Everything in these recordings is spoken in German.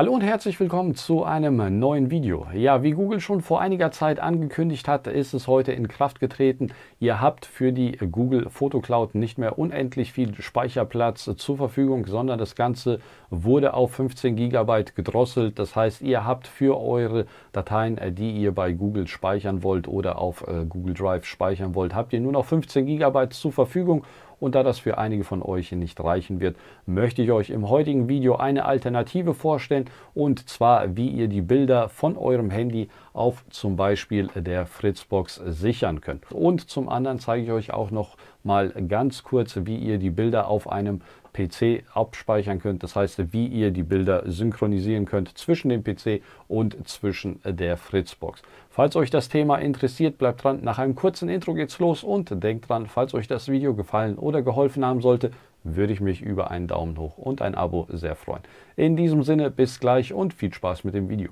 Hallo und herzlich willkommen zu einem neuen Video. Ja, wie Google schon vor einiger Zeit angekündigt hat, ist es heute in Kraft getreten. Ihr habt für die Google Photo Cloud nicht mehr unendlich viel Speicherplatz zur Verfügung, sondern das Ganze wurde auf 15 GB gedrosselt. Das heißt, ihr habt für eure Dateien, äh, die ihr bei Google speichern wollt oder auf äh, Google Drive speichern wollt, habt ihr nur noch 15 GB zur Verfügung und da das für einige von euch nicht reichen wird, möchte ich euch im heutigen Video eine Alternative vorstellen. Und zwar, wie ihr die Bilder von eurem Handy auf zum Beispiel der Fritzbox sichern könnt. Und zum anderen zeige ich euch auch noch mal ganz kurz, wie ihr die Bilder auf einem PC abspeichern könnt. Das heißt, wie ihr die Bilder synchronisieren könnt zwischen dem PC und zwischen der Fritzbox. Falls euch das Thema interessiert, bleibt dran. Nach einem kurzen Intro geht's los und denkt dran, falls euch das Video gefallen oder geholfen haben sollte, würde ich mich über einen Daumen hoch und ein Abo sehr freuen. In diesem Sinne, bis gleich und viel Spaß mit dem Video.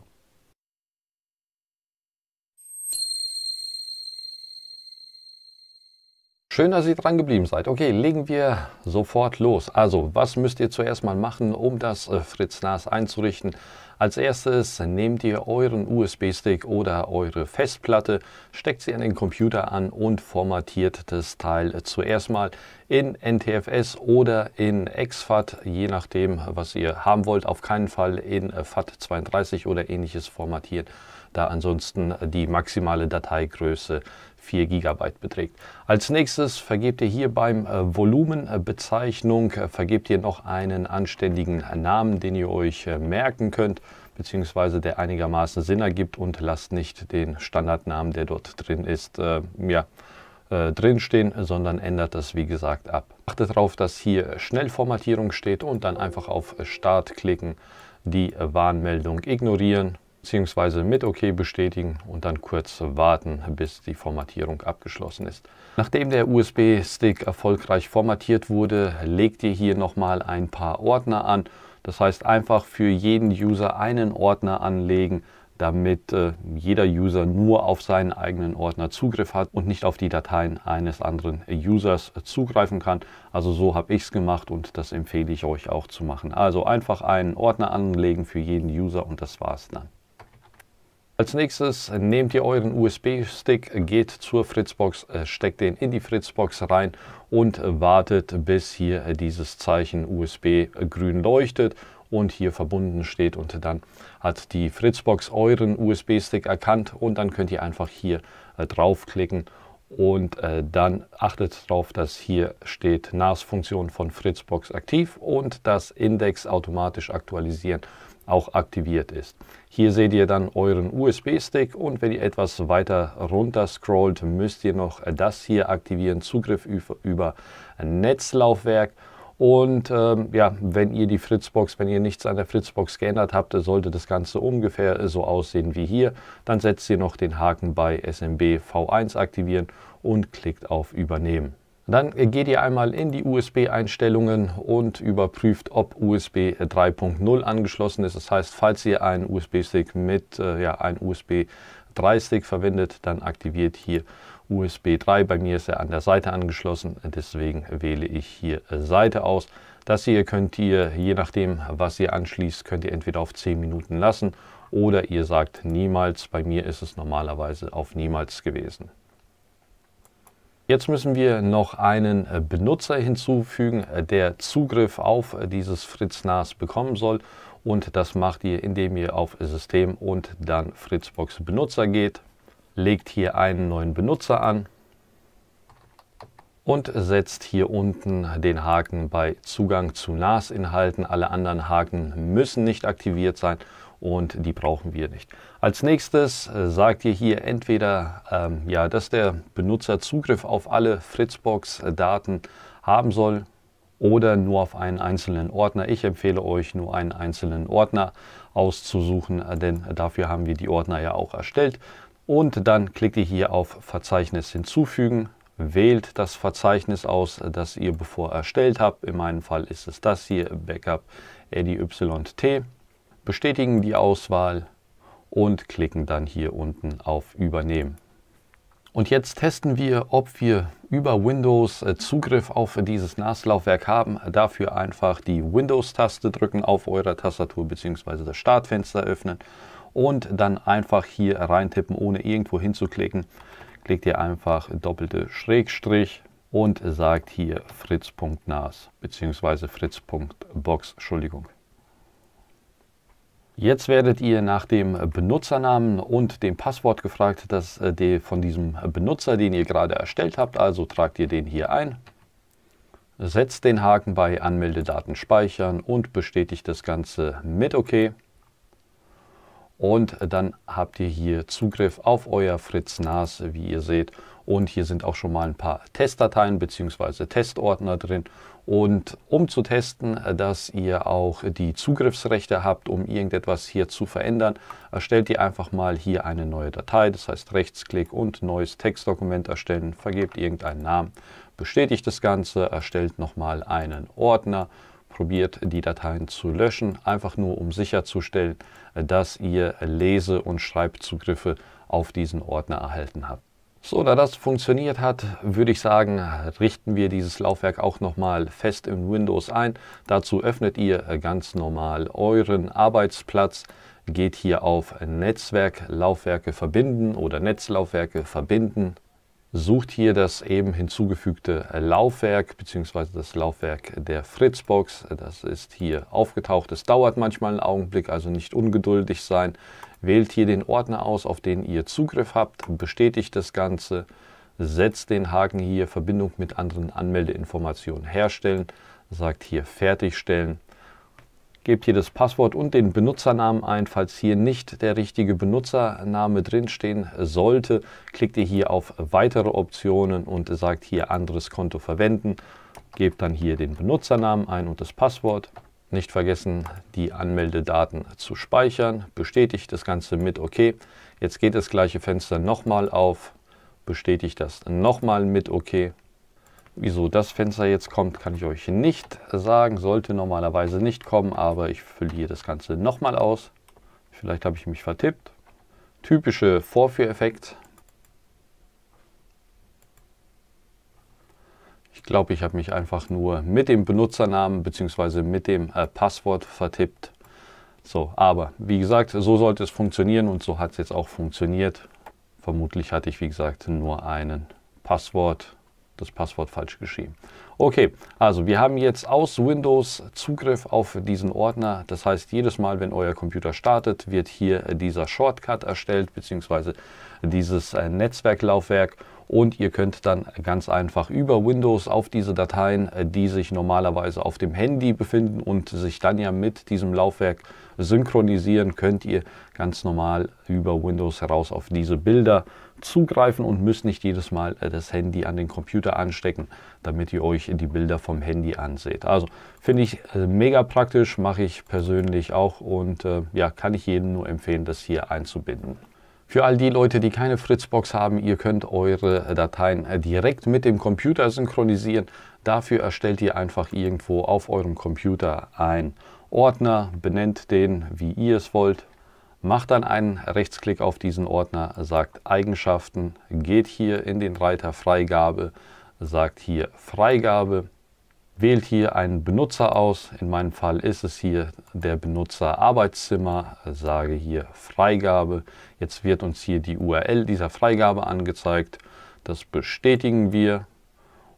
Schön, dass ihr dran geblieben seid. Okay, legen wir sofort los. Also, was müsst ihr zuerst mal machen, um das äh, Fritz FritzNAS einzurichten? Als erstes nehmt ihr euren USB-Stick oder eure Festplatte, steckt sie an den Computer an und formatiert das Teil zuerst mal in NTFS oder in XFAT, je nachdem, was ihr haben wollt. Auf keinen Fall in FAT32 oder ähnliches formatiert da ansonsten die maximale Dateigröße 4 GB beträgt. Als nächstes vergebt ihr hier beim äh, Volumenbezeichnung, äh, vergebt ihr noch einen anständigen äh, Namen, den ihr euch merken könnt beziehungsweise der einigermaßen Sinn ergibt und lasst nicht den Standardnamen, der dort drin ist, ja, äh, drinstehen, sondern ändert das wie gesagt ab. Achtet darauf, dass hier Schnellformatierung steht und dann einfach auf Start klicken, die Warnmeldung ignorieren bzw. mit OK bestätigen und dann kurz warten, bis die Formatierung abgeschlossen ist. Nachdem der USB-Stick erfolgreich formatiert wurde, legt ihr hier nochmal ein paar Ordner an. Das heißt einfach für jeden User einen Ordner anlegen, damit äh, jeder User nur auf seinen eigenen Ordner Zugriff hat und nicht auf die Dateien eines anderen Users äh, zugreifen kann. Also so habe ich es gemacht und das empfehle ich euch auch zu machen. Also einfach einen Ordner anlegen für jeden User und das war's dann. Als nächstes nehmt ihr euren USB-Stick, geht zur Fritzbox, äh, steckt den in die Fritzbox rein und wartet, bis hier äh, dieses Zeichen USB äh, grün leuchtet und hier verbunden steht und dann hat die Fritzbox euren USB-Stick erkannt und dann könnt ihr einfach hier draufklicken und dann achtet darauf, dass hier steht NAS-Funktion von Fritzbox aktiv und das Index automatisch aktualisieren auch aktiviert ist. Hier seht ihr dann euren USB-Stick und wenn ihr etwas weiter runter scrollt, müsst ihr noch das hier aktivieren, Zugriff über Netzlaufwerk. Und ähm, ja, wenn ihr die Fritzbox, wenn ihr nichts an der Fritzbox geändert habt, sollte das Ganze ungefähr so aussehen wie hier. Dann setzt ihr noch den Haken bei SMB V1 aktivieren und klickt auf Übernehmen. Dann geht ihr einmal in die USB-Einstellungen und überprüft, ob USB 3.0 angeschlossen ist. Das heißt, falls ihr einen USB-Stick mit, äh, ja, einen USB 3-Stick verwendet, dann aktiviert hier USB 3. Bei mir ist er an der Seite angeschlossen, deswegen wähle ich hier Seite aus. Das hier könnt ihr, je nachdem, was ihr anschließt, könnt ihr entweder auf 10 Minuten lassen oder ihr sagt niemals. Bei mir ist es normalerweise auf niemals gewesen. Jetzt müssen wir noch einen äh, Benutzer hinzufügen, äh, der Zugriff auf äh, dieses FritzNAS bekommen soll. Und das macht ihr, indem ihr auf System und dann Fritzbox Benutzer geht, legt hier einen neuen Benutzer an und setzt hier unten den Haken bei Zugang zu NAS-Inhalten. Alle anderen Haken müssen nicht aktiviert sein und die brauchen wir nicht. Als nächstes äh, sagt ihr hier entweder, ähm, ja, dass der Benutzer Zugriff auf alle Fritzbox-Daten haben soll oder nur auf einen einzelnen Ordner. Ich empfehle euch, nur einen einzelnen Ordner auszusuchen, äh, denn dafür haben wir die Ordner ja auch erstellt. Und dann klickt ihr hier auf Verzeichnis hinzufügen, Wählt das Verzeichnis aus, das ihr bevor erstellt habt. In meinem Fall ist es das hier, Backup ADYT. Bestätigen die Auswahl und klicken dann hier unten auf Übernehmen. Und jetzt testen wir, ob wir über Windows äh, Zugriff auf dieses NAS-Laufwerk haben. Dafür einfach die Windows-Taste drücken auf eurer Tastatur bzw. das Startfenster öffnen und dann einfach hier reintippen, ohne irgendwo hinzuklicken klickt ihr einfach doppelte Schrägstrich und sagt hier fritz.nas bzw. fritz.box, Entschuldigung. Jetzt werdet ihr nach dem Benutzernamen und dem Passwort gefragt, das äh, von diesem Benutzer, den ihr gerade erstellt habt. Also tragt ihr den hier ein, setzt den Haken bei Anmeldedaten speichern und bestätigt das Ganze mit OK. Und dann habt ihr hier Zugriff auf euer Fritz NAS, wie ihr seht. Und hier sind auch schon mal ein paar Testdateien bzw. Testordner drin. Und um zu testen, dass ihr auch die Zugriffsrechte habt, um irgendetwas hier zu verändern, erstellt ihr einfach mal hier eine neue Datei. Das heißt Rechtsklick und neues Textdokument erstellen, vergebt irgendeinen Namen, bestätigt das Ganze, erstellt nochmal einen Ordner probiert die Dateien zu löschen, einfach nur um sicherzustellen, dass ihr Lese- und Schreibzugriffe auf diesen Ordner erhalten habt. So, da das funktioniert hat, würde ich sagen, richten wir dieses Laufwerk auch nochmal fest in Windows ein. Dazu öffnet ihr ganz normal euren Arbeitsplatz, geht hier auf Netzwerk, Laufwerke verbinden oder Netzlaufwerke verbinden sucht hier das eben hinzugefügte Laufwerk bzw. das Laufwerk der Fritzbox. Das ist hier aufgetaucht. Es dauert manchmal einen Augenblick, also nicht ungeduldig sein. Wählt hier den Ordner aus, auf den ihr Zugriff habt, bestätigt das Ganze, setzt den Haken hier, Verbindung mit anderen Anmeldeinformationen herstellen, sagt hier fertigstellen Gebt hier das Passwort und den Benutzernamen ein. Falls hier nicht der richtige Benutzername drinstehen sollte, klickt ihr hier auf weitere Optionen und sagt hier anderes Konto verwenden. Gebt dann hier den Benutzernamen ein und das Passwort. Nicht vergessen, die Anmeldedaten zu speichern. Bestätigt das Ganze mit OK. Jetzt geht das gleiche Fenster nochmal auf. Bestätigt das nochmal mit OK. Wieso das Fenster jetzt kommt, kann ich euch nicht sagen. Sollte normalerweise nicht kommen, aber ich fülle hier das Ganze nochmal aus. Vielleicht habe ich mich vertippt. Typische Vorführeffekt. Ich glaube, ich habe mich einfach nur mit dem Benutzernamen bzw. mit dem äh, Passwort vertippt. So, aber wie gesagt, so sollte es funktionieren und so hat es jetzt auch funktioniert. Vermutlich hatte ich, wie gesagt, nur einen Passwort das Passwort falsch geschrieben. Okay, also wir haben jetzt aus Windows Zugriff auf diesen Ordner. Das heißt, jedes Mal, wenn euer Computer startet, wird hier dieser Shortcut erstellt, beziehungsweise dieses äh, Netzwerklaufwerk und ihr könnt dann ganz einfach über Windows auf diese Dateien, äh, die sich normalerweise auf dem Handy befinden und sich dann ja mit diesem Laufwerk synchronisieren, könnt ihr ganz normal über Windows heraus auf diese Bilder zugreifen und müsst nicht jedes Mal äh, das Handy an den Computer anstecken, damit ihr euch die Bilder vom Handy anseht. Also finde ich äh, mega praktisch, mache ich persönlich auch und ja, kann ich jedem nur empfehlen, das hier einzubinden. Für all die Leute, die keine Fritzbox haben, ihr könnt eure äh, Dateien äh, direkt mit dem Computer synchronisieren. Dafür erstellt ihr einfach irgendwo auf eurem Computer einen Ordner, benennt den, wie ihr es wollt, macht dann einen Rechtsklick auf diesen Ordner, sagt Eigenschaften, geht hier in den Reiter Freigabe, sagt hier Freigabe wählt hier einen Benutzer aus. In meinem Fall ist es hier der Benutzer Arbeitszimmer, sage hier Freigabe. Jetzt wird uns hier die URL dieser Freigabe angezeigt. Das bestätigen wir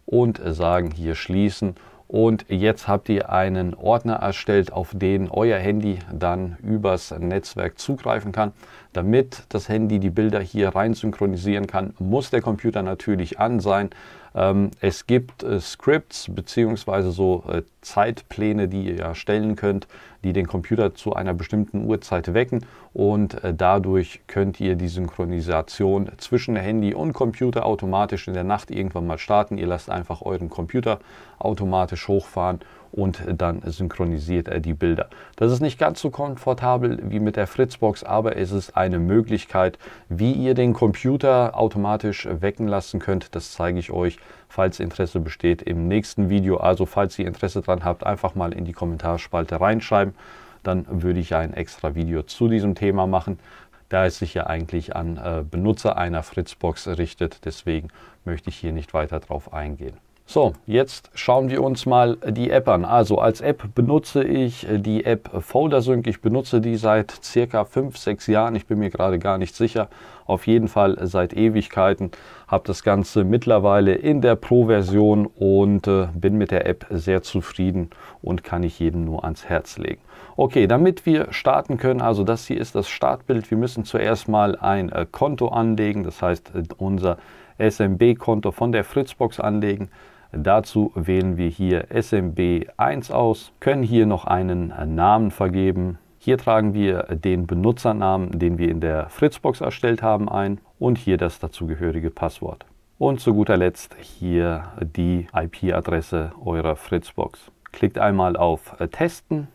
und sagen hier schließen. Und jetzt habt ihr einen Ordner erstellt, auf den euer Handy dann übers Netzwerk zugreifen kann. Damit das Handy die Bilder hier rein synchronisieren kann, muss der Computer natürlich an sein. Ähm, es gibt äh, Scripts bzw. so äh, Zeitpläne, die ihr erstellen könnt, die den Computer zu einer bestimmten Uhrzeit wecken und äh, dadurch könnt ihr die Synchronisation zwischen Handy und Computer automatisch in der Nacht irgendwann mal starten. Ihr lasst einfach euren Computer automatisch hochfahren und dann synchronisiert er die Bilder. Das ist nicht ganz so komfortabel wie mit der Fritzbox, aber es ist eine Möglichkeit, wie ihr den Computer automatisch wecken lassen könnt. Das zeige ich euch, falls Interesse besteht, im nächsten Video. Also falls ihr Interesse daran habt, einfach mal in die Kommentarspalte reinschreiben. Dann würde ich ein extra Video zu diesem Thema machen da es sich ja eigentlich an äh, Benutzer einer Fritzbox richtet. Deswegen möchte ich hier nicht weiter drauf eingehen. So, jetzt schauen wir uns mal die App an. Also als App benutze ich äh, die App FolderSync. Ich benutze die seit circa 5, 6 Jahren. Ich bin mir gerade gar nicht sicher. Auf jeden Fall seit Ewigkeiten. Habe das Ganze mittlerweile in der Pro-Version und äh, bin mit der App sehr zufrieden und kann ich jedem nur ans Herz legen. Okay, damit wir starten können, also das hier ist das Startbild. Wir müssen zuerst mal ein äh, Konto anlegen. Das heißt, äh, unser SMB-Konto von der Fritzbox anlegen. Dazu wählen wir hier SMB1 aus, können hier noch einen Namen vergeben. Hier tragen wir den Benutzernamen, den wir in der Fritzbox erstellt haben, ein und hier das dazugehörige Passwort. Und zu guter Letzt hier die IP-Adresse eurer Fritzbox. Klickt einmal auf Testen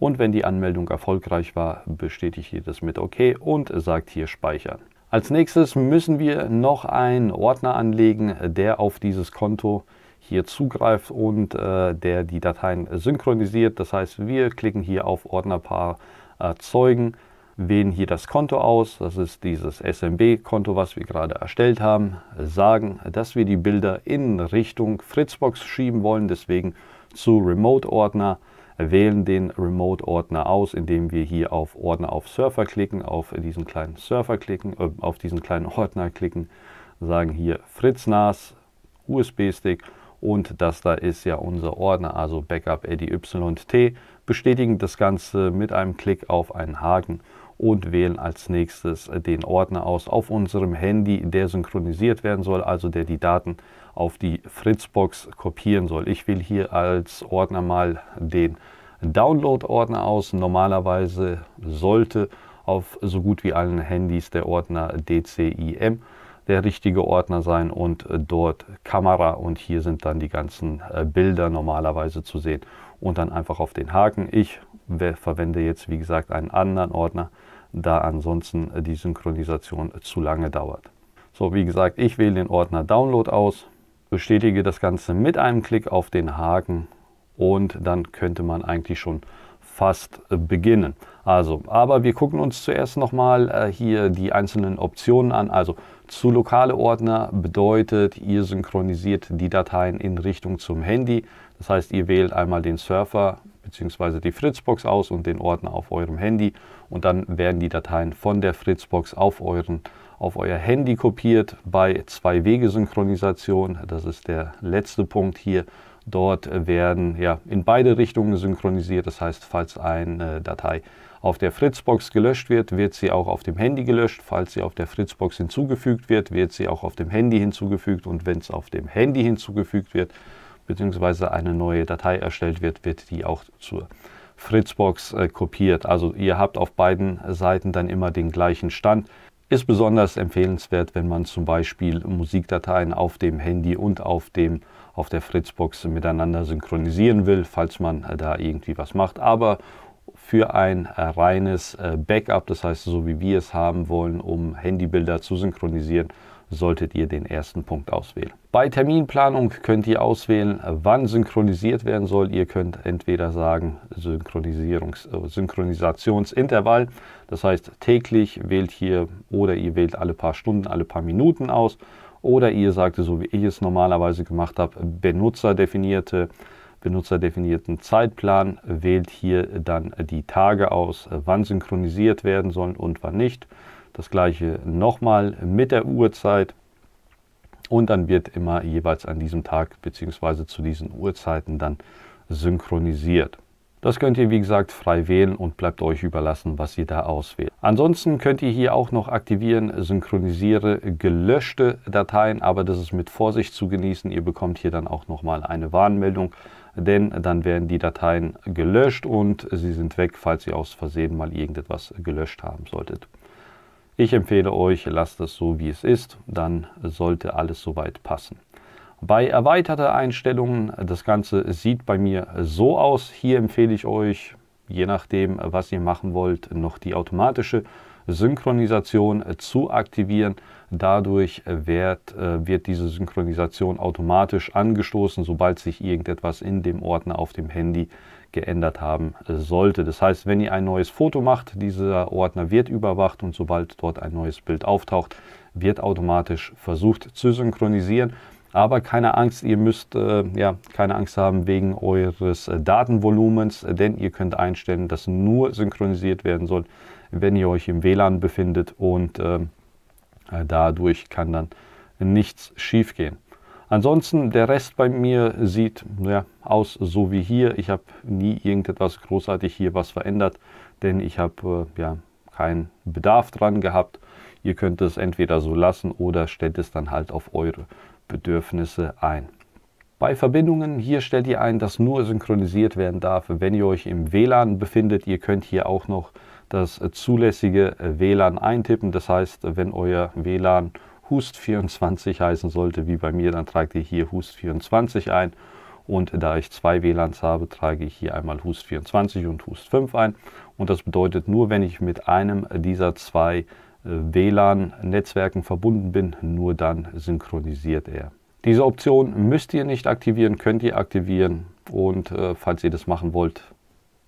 und wenn die Anmeldung erfolgreich war, bestätigt ihr das mit OK und sagt hier Speichern. Als nächstes müssen wir noch einen Ordner anlegen, der auf dieses Konto hier zugreift und äh, der die Dateien synchronisiert. Das heißt, wir klicken hier auf Ordnerpaar erzeugen, äh, wählen hier das Konto aus, das ist dieses SMB-Konto, was wir gerade erstellt haben, sagen, dass wir die Bilder in Richtung Fritzbox schieben wollen, deswegen zu Remote-Ordner wählen den Remote-Ordner aus, indem wir hier auf Ordner auf Surfer klicken, auf diesen kleinen Surfer klicken, äh, auf diesen kleinen Ordner klicken, sagen hier Fritz NAS, USB-Stick und das da ist ja unser Ordner, also Backup ADYT. Bestätigen das Ganze mit einem Klick auf einen Haken und wählen als nächstes den Ordner aus auf unserem Handy, der synchronisiert werden soll, also der die Daten auf die Fritzbox kopieren soll. Ich will hier als Ordner mal den Download-Ordner aus. Normalerweise sollte auf so gut wie allen Handys der Ordner DCIM der richtige Ordner sein und dort Kamera und hier sind dann die ganzen äh, Bilder normalerweise zu sehen und dann einfach auf den Haken. Ich verwende jetzt wie gesagt einen anderen Ordner, da ansonsten äh, die Synchronisation zu lange dauert. So, wie gesagt, ich wähle den Ordner Download aus, bestätige das Ganze mit einem Klick auf den Haken und dann könnte man eigentlich schon fast äh, beginnen. Also, aber wir gucken uns zuerst nochmal äh, hier die einzelnen Optionen an. Also zu lokale Ordner bedeutet, ihr synchronisiert die Dateien in Richtung zum Handy. Das heißt, ihr wählt einmal den Surfer bzw. die Fritzbox aus und den Ordner auf eurem Handy und dann werden die Dateien von der Fritzbox auf, euren, auf euer Handy kopiert bei Zwei-Wege-Synchronisation. Das ist der letzte Punkt hier. Dort werden ja, in beide Richtungen synchronisiert. Das heißt, falls eine Datei auf der Fritzbox gelöscht wird, wird sie auch auf dem Handy gelöscht. Falls sie auf der Fritzbox hinzugefügt wird, wird sie auch auf dem Handy hinzugefügt. Und wenn es auf dem Handy hinzugefügt wird, beziehungsweise eine neue Datei erstellt wird, wird die auch zur Fritzbox äh, kopiert. Also ihr habt auf beiden Seiten dann immer den gleichen Stand. Ist besonders empfehlenswert, wenn man zum Beispiel Musikdateien auf dem Handy und auf, dem, auf der Fritzbox miteinander synchronisieren will, falls man äh, da irgendwie was macht. Aber für ein äh, reines äh, Backup, das heißt so wie wir es haben wollen, um Handybilder zu synchronisieren, solltet ihr den ersten Punkt auswählen. Bei Terminplanung könnt ihr auswählen, wann synchronisiert werden soll. Ihr könnt entweder sagen Synchronisierungs äh, Synchronisationsintervall, das heißt täglich wählt hier oder ihr wählt alle paar Stunden, alle paar Minuten aus oder ihr sagt, so wie ich es normalerweise gemacht habe, benutzerdefinierte benutzerdefinierten Zeitplan, wählt hier dann die Tage aus, wann synchronisiert werden sollen und wann nicht. Das gleiche nochmal mit der Uhrzeit. Und dann wird immer jeweils an diesem Tag bzw. zu diesen Uhrzeiten dann synchronisiert. Das könnt ihr wie gesagt frei wählen und bleibt euch überlassen, was ihr da auswählt. Ansonsten könnt ihr hier auch noch aktivieren, synchronisiere gelöschte Dateien, aber das ist mit Vorsicht zu genießen. Ihr bekommt hier dann auch nochmal eine Warnmeldung, denn dann werden die Dateien gelöscht und sie sind weg, falls ihr aus Versehen mal irgendetwas gelöscht haben solltet. Ich empfehle euch, lasst es so, wie es ist, dann sollte alles soweit passen. Bei erweiterte Einstellungen, das Ganze sieht bei mir so aus. Hier empfehle ich euch, je nachdem, was ihr machen wollt, noch die automatische Synchronisation äh, zu aktivieren. Dadurch äh, wird, äh, wird diese Synchronisation automatisch angestoßen, sobald sich irgendetwas in dem Ordner auf dem Handy befindet geändert haben sollte. Das heißt, wenn ihr ein neues Foto macht, dieser Ordner wird überwacht und sobald dort ein neues Bild auftaucht, wird automatisch versucht zu synchronisieren. Aber keine Angst, ihr müsst äh, ja keine Angst haben wegen eures Datenvolumens, denn ihr könnt einstellen, dass nur synchronisiert werden soll, wenn ihr euch im WLAN befindet und äh, dadurch kann dann nichts schiefgehen. Ansonsten, der Rest bei mir sieht ja, aus so wie hier. Ich habe nie irgendetwas großartig hier was verändert, denn ich habe äh, ja, keinen Bedarf dran gehabt. Ihr könnt es entweder so lassen oder stellt es dann halt auf eure Bedürfnisse ein. Bei Verbindungen hier stellt ihr ein, dass nur synchronisiert werden darf, wenn ihr euch im WLAN befindet. Ihr könnt hier auch noch das zulässige äh, WLAN eintippen. Das heißt, wenn euer WLAN Hust24 heißen sollte, wie bei mir, dann tragt ihr hier Hust24 ein. Und da ich zwei WLANs habe, trage ich hier einmal Hust24 und Hust5 ein. Und das bedeutet, nur wenn ich mit einem dieser zwei äh, WLAN-Netzwerken verbunden bin, nur dann synchronisiert er. Diese Option müsst ihr nicht aktivieren, könnt ihr aktivieren. Und äh, falls ihr das machen wollt,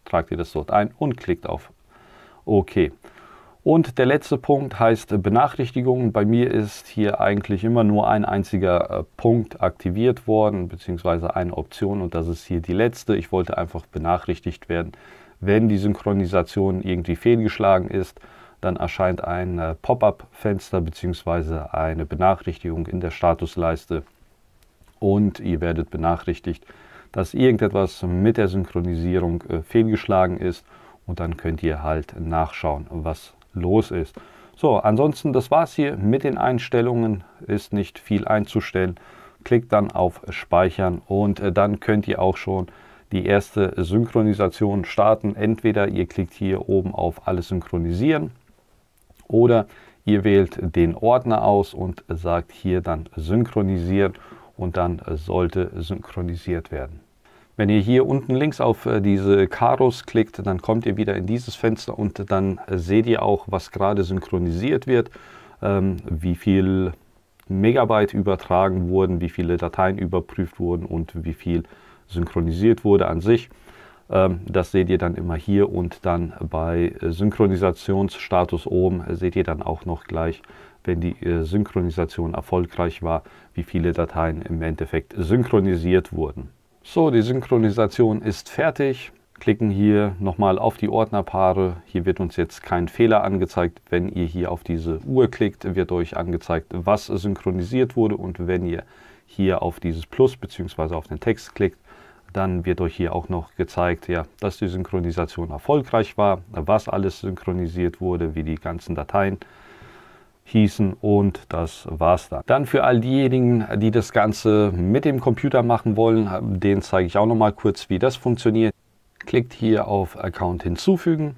tragt ihr das dort ein und klickt auf OK. Und der letzte Punkt heißt Benachrichtigungen. Bei mir ist hier eigentlich immer nur ein einziger äh, Punkt aktiviert worden, beziehungsweise eine Option und das ist hier die letzte. Ich wollte einfach benachrichtigt werden, wenn die Synchronisation irgendwie fehlgeschlagen ist. Dann erscheint ein äh, Pop-up-Fenster beziehungsweise eine Benachrichtigung in der Statusleiste und ihr werdet benachrichtigt, dass irgendetwas mit der Synchronisierung äh, fehlgeschlagen ist und dann könnt ihr halt nachschauen, was passiert los ist. So, ansonsten, das war's hier mit den Einstellungen. Ist nicht viel einzustellen. Klickt dann auf Speichern und äh, dann könnt ihr auch schon die erste Synchronisation starten. Entweder ihr klickt hier oben auf Alles synchronisieren oder ihr wählt den Ordner aus und sagt hier dann Synchronisieren und dann sollte synchronisiert werden. Wenn ihr hier unten links auf äh, diese Karos klickt, dann kommt ihr wieder in dieses Fenster und dann äh, seht ihr auch, was gerade synchronisiert wird, ähm, wie viel Megabyte übertragen wurden, wie viele Dateien überprüft wurden und wie viel synchronisiert wurde an sich. Ähm, das seht ihr dann immer hier und dann bei äh, Synchronisationsstatus oben seht ihr dann auch noch gleich, wenn die Synchronisation erfolgreich war, wie viele Dateien im Endeffekt synchronisiert wurden. So, die Synchronisation ist fertig. Klicken hier nochmal auf die Ordnerpaare. Hier wird uns jetzt kein Fehler angezeigt. Wenn ihr hier auf diese Uhr klickt, wird euch angezeigt, was synchronisiert wurde. Und wenn ihr hier auf dieses Plus bzw. auf den Text klickt, dann wird euch hier auch noch gezeigt, ja, dass die Synchronisation erfolgreich war, was alles synchronisiert wurde, wie die ganzen Dateien hießen und das war's dann. Dann für all diejenigen, die das Ganze mit dem Computer machen wollen, den zeige ich auch noch mal kurz, wie das funktioniert. Klickt hier auf Account hinzufügen,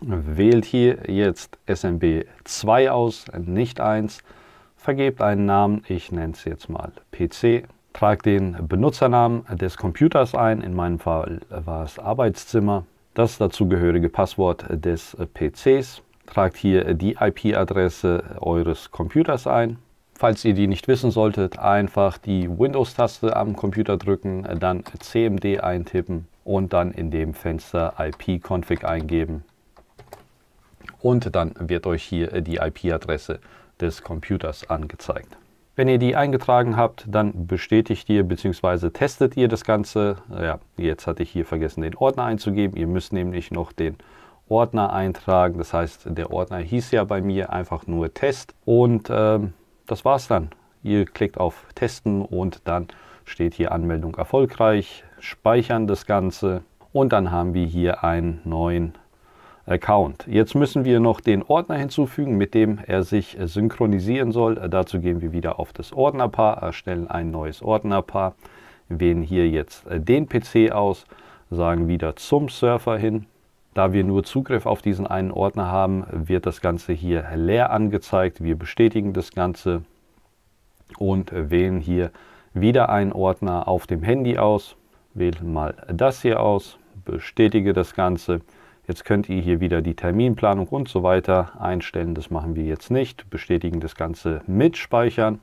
wählt hier jetzt SMB 2 aus, nicht 1, vergebt einen Namen, ich nenne es jetzt mal PC, trage den Benutzernamen des Computers ein, in meinem Fall war es Arbeitszimmer, das dazugehörige Passwort des PCs, Tragt hier die IP-Adresse eures Computers ein. Falls ihr die nicht wissen solltet, einfach die Windows-Taste am Computer drücken, dann CMD eintippen und dann in dem Fenster IP-Config eingeben. Und dann wird euch hier die IP-Adresse des Computers angezeigt. Wenn ihr die eingetragen habt, dann bestätigt ihr bzw. testet ihr das Ganze. Ja, jetzt hatte ich hier vergessen, den Ordner einzugeben. Ihr müsst nämlich noch den Ordner eintragen. Das heißt, der Ordner hieß ja bei mir einfach nur Test. Und ähm, das war's dann. Ihr klickt auf Testen und dann steht hier Anmeldung erfolgreich, speichern das Ganze und dann haben wir hier einen neuen Account. Jetzt müssen wir noch den Ordner hinzufügen, mit dem er sich synchronisieren soll. Dazu gehen wir wieder auf das Ordnerpaar, erstellen ein neues Ordnerpaar, wählen hier jetzt den PC aus, sagen wieder zum Surfer hin da wir nur Zugriff auf diesen einen Ordner haben, wird das Ganze hier leer angezeigt. Wir bestätigen das Ganze und wählen hier wieder einen Ordner auf dem Handy aus. Wählen mal das hier aus, bestätige das Ganze. Jetzt könnt ihr hier wieder die Terminplanung und so weiter einstellen. Das machen wir jetzt nicht. Bestätigen das Ganze mit Speichern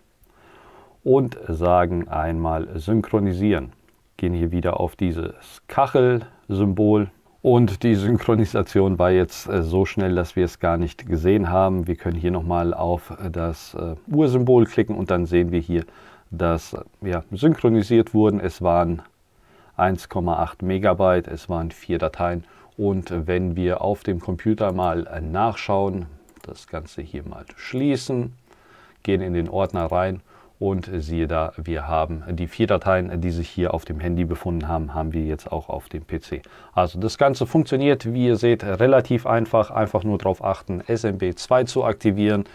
und sagen einmal synchronisieren. Gehen hier wieder auf dieses Kachel-Symbol, und die Synchronisation war jetzt äh, so schnell, dass wir es gar nicht gesehen haben. Wir können hier nochmal auf äh, das äh, Uhr-Symbol klicken und dann sehen wir hier, dass äh, ja, synchronisiert wurden. Es waren 1,8 Megabyte, es waren vier Dateien. Und wenn wir auf dem Computer mal äh, nachschauen, das Ganze hier mal schließen, gehen in den Ordner rein und siehe da, wir haben die vier Dateien, die sich hier auf dem Handy befunden haben, haben wir jetzt auch auf dem PC. Also das Ganze funktioniert, wie ihr seht, relativ einfach. Einfach nur darauf achten, SMB2 zu aktivieren.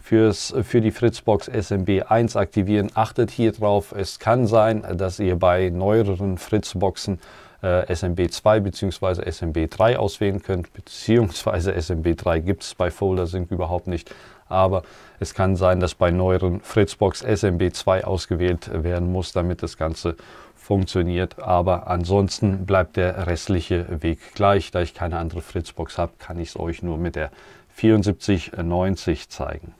Fürs, für die Fritzbox SMB1 aktivieren. Achtet hier drauf, es kann sein, dass ihr bei neueren Fritzboxen äh, SMB2 bzw. SMB3 auswählen könnt, beziehungsweise SMB3 gibt es bei Folder Sync überhaupt nicht aber es kann sein, dass bei neueren Fritzbox SMB2 ausgewählt werden muss, damit das Ganze funktioniert. Aber ansonsten bleibt der restliche Weg gleich. Da ich keine andere Fritzbox habe, kann ich es euch nur mit der 7490 zeigen.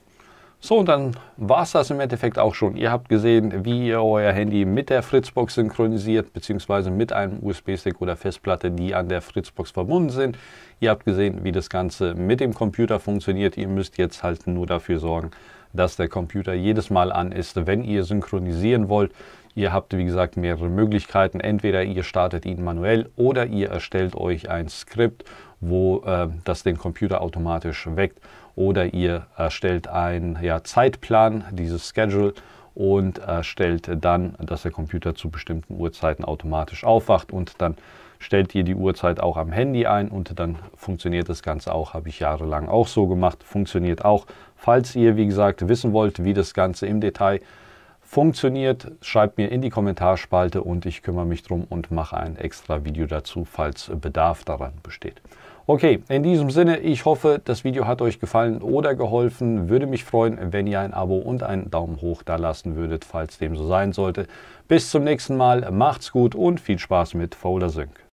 So, und dann war es das im Endeffekt auch schon. Ihr habt gesehen, wie ihr euer Handy mit der Fritzbox synchronisiert, beziehungsweise mit einem USB-Stick oder Festplatte, die an der Fritzbox verbunden sind. Ihr habt gesehen, wie das Ganze mit dem Computer funktioniert. Ihr müsst jetzt halt nur dafür sorgen, dass der Computer jedes Mal an ist, wenn ihr synchronisieren wollt. Ihr habt, wie gesagt, mehrere Möglichkeiten. Entweder ihr startet ihn manuell oder ihr erstellt euch ein Skript, wo äh, das den Computer automatisch weckt oder ihr erstellt einen ja, Zeitplan, dieses Schedule und erstellt dann, dass der Computer zu bestimmten Uhrzeiten automatisch aufwacht und dann stellt ihr die Uhrzeit auch am Handy ein und dann funktioniert das Ganze auch. Habe ich jahrelang auch so gemacht, funktioniert auch. Falls ihr, wie gesagt, wissen wollt, wie das Ganze im Detail funktioniert, schreibt mir in die Kommentarspalte und ich kümmere mich drum und mache ein extra Video dazu, falls Bedarf daran besteht. Okay, in diesem Sinne, ich hoffe, das Video hat euch gefallen oder geholfen. Würde mich freuen, wenn ihr ein Abo und einen Daumen hoch da lassen würdet, falls dem so sein sollte. Bis zum nächsten Mal, macht's gut und viel Spaß mit Folder Sync.